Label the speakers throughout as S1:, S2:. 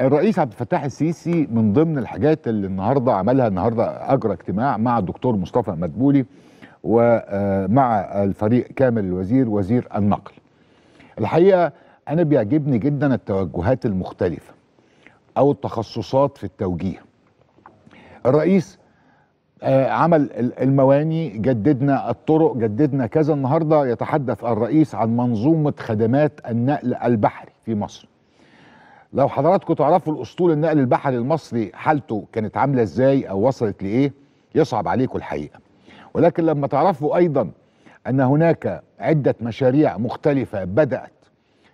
S1: الرئيس عبد الفتاح السيسي من ضمن الحاجات اللي النهارده عملها النهارده اجرى اجتماع مع الدكتور مصطفى مدبولي ومع آه، الفريق كامل الوزير وزير النقل. الحقيقه انا بيعجبني جدا التوجهات المختلفه او التخصصات في التوجيه. الرئيس آه، عمل المواني جددنا الطرق جددنا كذا النهارده يتحدث الرئيس عن منظومه خدمات النقل البحري في مصر. لو حضراتكم تعرفوا الاسطول النقل البحري المصري حالته كانت عامله ازاي او وصلت لايه يصعب عليكم الحقيقه ولكن لما تعرفوا ايضا ان هناك عده مشاريع مختلفه بدات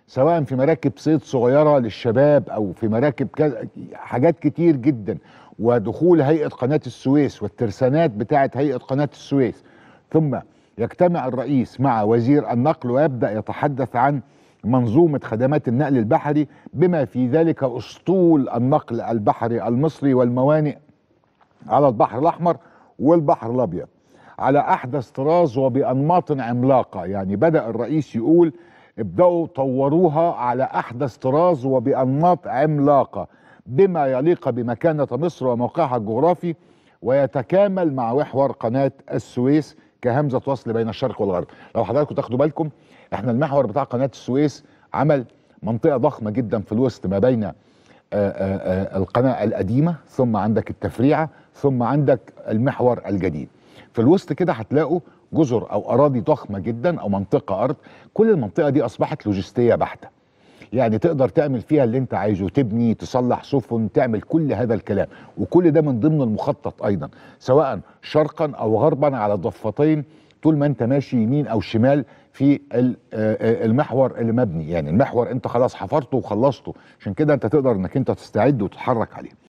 S1: سواء في مراكب صيد صغيره للشباب او في مراكب كذا حاجات كتير جدا ودخول هيئه قناه السويس والترسانات بتاعه هيئه قناه السويس ثم يجتمع الرئيس مع وزير النقل ويبدا يتحدث عن منظومة خدمات النقل البحري بما في ذلك أسطول النقل البحري المصري والموانئ على البحر الأحمر والبحر الأبيض على أحدث طراز وبأنماط عملاقة يعني بدأ الرئيس يقول ابدأوا طوروها على أحدث طراز وبأنماط عملاقة بما يليق بمكانة مصر وموقعها الجغرافي ويتكامل مع محور قناة السويس كهمزه وصل بين الشرق والغرب لو حضراتكم تاخدوا بالكم احنا المحور بتاع قناه السويس عمل منطقه ضخمه جدا في الوسط ما بين آه، آه، آه، القناه القديمه ثم عندك التفريعه ثم عندك المحور الجديد في الوسط كده هتلاقوا جزر او اراضي ضخمه جدا او منطقه ارض كل المنطقه دي اصبحت لوجستيه بحته يعني تقدر تعمل فيها اللي انت عايزه تبني تصلح سفن تعمل كل هذا الكلام وكل ده من ضمن المخطط ايضا سواء شرقا او غربا على ضفتين طول ما انت ماشي يمين او شمال في آه، آه، المحور اللي مبني يعني المحور انت خلاص حفرته وخلصته عشان كده انت تقدر انك انت تستعد وتتحرك عليه